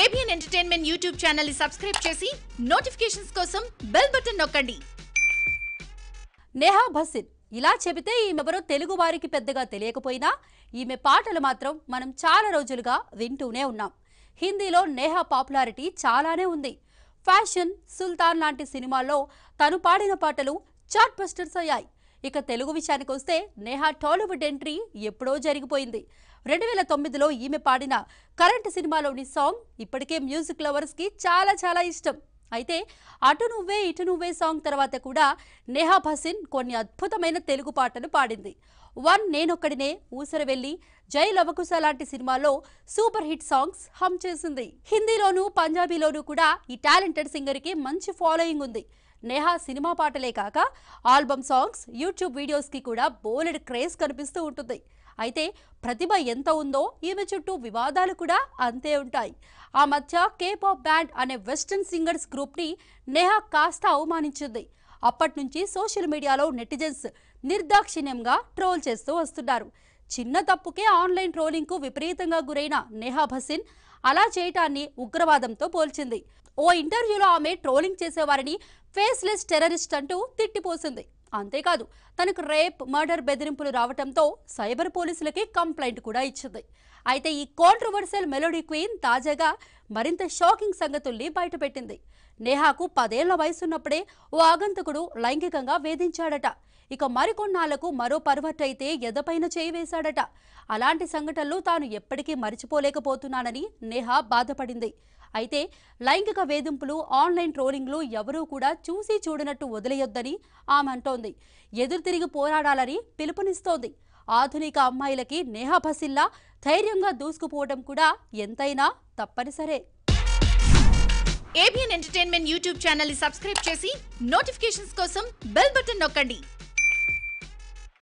ABN entertainment YouTube channel ని subscribe చేసి notifications కోసం బెల్ బటన్ నొక్కండి నేహా భసిన్ ఇలా చెబితే ఈమెవరో తెలుగు వారికి పెద్దగా తెలియకపోయినా ఈమె పాటలు మాత్రం మనం చాలా రోజులుగా వింటూనే ఉన్నాం హిందీలో నేహా పాపులారిటీ చాలానే ఉంది ఫ్యాషన్ సుల్తాన్ లాంటి సినిమాల్లో తను పాడిన పాటలు చాట్ బస్టర్స్ అయ్యాయి ఇక తెలుగు విషయానికి వస్తే నేహా టాలీవుడ్ ఎంట్రీ ఎప్పుడో జరిగిపోయింది రెండు వేల తొమ్మిదిలో ఈమె పాడిన కరెంట్ సినిమాలోని సాంగ్ ఇప్పటికే మ్యూజిక్ లవర్స్కి చాలా చాలా ఇష్టం అయితే అటు నువ్వే ఇటు నువ్వే సాంగ్ తర్వాత కూడా నేహా భసిన్ కొన్ని అద్భుతమైన తెలుగు పాటలు పాడింది వన్ నేనొక్కడినే ఊసర వెళ్ళి జై లవకుశ లాంటి సినిమాలో సూపర్ హిట్ సాంగ్స్ హమ్ చేసింది హిందీలోనూ పంజాబీలోనూ కూడా ఈ టాలెంటెడ్ సింగర్కి మంచి ఫాలోయింగ్ ఉంది నేహా సినిమా పాటలే కాక ఆల్బమ్ సాంగ్స్ యూట్యూబ్ వీడియోస్కి కూడా బోలెడ్ క్రేజ్ కనిపిస్తూ ఉంటుంది అయితే ప్రతిభ ఎంత ఉందో ఈమె చుట్టూ వివాదాలు కూడా అంతే ఉంటాయి ఆ మధ్య కేపాప్ బ్యాండ్ అనే వెస్టర్న్ సింగర్స్ గ్రూప్ని నేహా కాస్త అవమానించింది అప్పటి నుంచి సోషల్ మీడియాలో నెటిజన్స్ నిర్దాక్షిణ్యంగా ట్రోల్ చేస్తూ వస్తున్నారు చిన్న తప్పుకే ఆన్లైన్ ట్రోలింగ్కు విపరీతంగా గురైన నేహా భసిన్ అలా చేయటాన్ని ఉగ్రవాదంతో పోల్చింది ఓ ఇంటర్వ్యూలో ఆమె ట్రోలింగ్ చేసేవారిని ఫేస్లెస్ టెర్రరిస్ట్ అంటూ తిట్టిపోసింది అంతేకాదు తనకు రేప్ మర్డర్ బెదిరింపులు రావడంతో సైబర్ పోలీసులకి కంప్లైంట్ కూడా ఇచ్చింది అయితే ఈ కాంట్రవర్షియల్ మెలోడీ క్వీన్ తాజాగా మరింత షాకింగ్ సంగతుల్ని బయటపెట్టింది నేహాకు పదేళ్ల వయసున్నప్పుడే ఓ ఆగంతకుడు లైంగికంగా వేధించాడట ఇక మరికొన్నాళ్లకు మరో పర్వట్టయితే ఎదపైన చేయి వేశాడట అలాంటి సంఘటనలు తాను ఎప్పటికీ మరిచిపోలేకపోతున్నానని నేహ బాధపడింది అయితే లైంగిక వేధింపులు ఆన్లైన్ ట్రోలింగ్లు ఎవరూ కూడా చూసి చూడనట్టు వదిలేయొద్దని ఆమె అంటోంది ఎదురు తిరిగి పోరాడాలని పిలుపునిస్తోంది ఆధునిక అమ్మాయిలకి బసిల్లా ధైర్యంగా దూసుకుపోవడం కూడా ఎంతైనా తప్పనిసరే ఏబిఎన్ ఎంటర్టైన్మెంట్ యూట్యూబ్ ఛానల్ని సబ్స్క్రైబ్ చేసి నోటిఫికేషన్స్ కోసం బెల్ బటన్ నొక్కండి